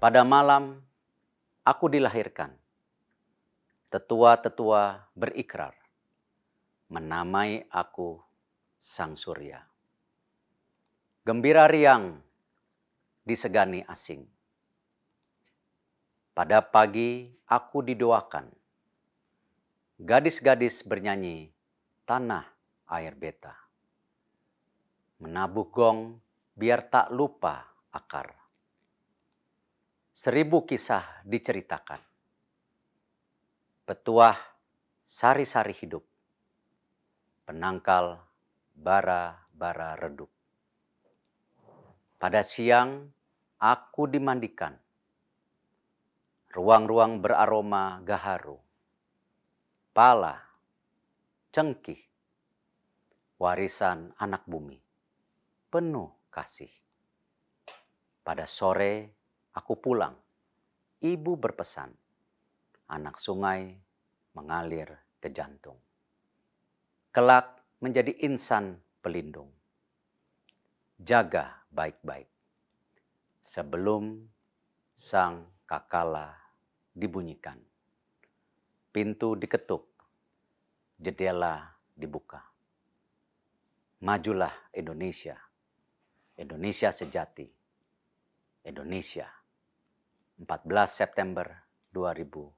Pada malam aku dilahirkan. Tetua-tetua berikrar, menamai aku Sang Surya. Gembira riang disegani asing. Pada pagi aku didoakan. Gadis-gadis bernyanyi tanah air beta. Menabuh gong biar tak lupa akar seribu kisah diceritakan. Petuah sari-sari hidup, penangkal bara-bara redup. Pada siang aku dimandikan, ruang-ruang beraroma gaharu, pala, cengkih, warisan anak bumi, penuh kasih. Pada sore Aku pulang. Ibu berpesan. Anak sungai mengalir ke jantung. Kelak menjadi insan pelindung. Jaga baik-baik. Sebelum sang kakala dibunyikan. Pintu diketuk, jendela dibuka. Majulah Indonesia, Indonesia sejati, Indonesia 14 September 2021.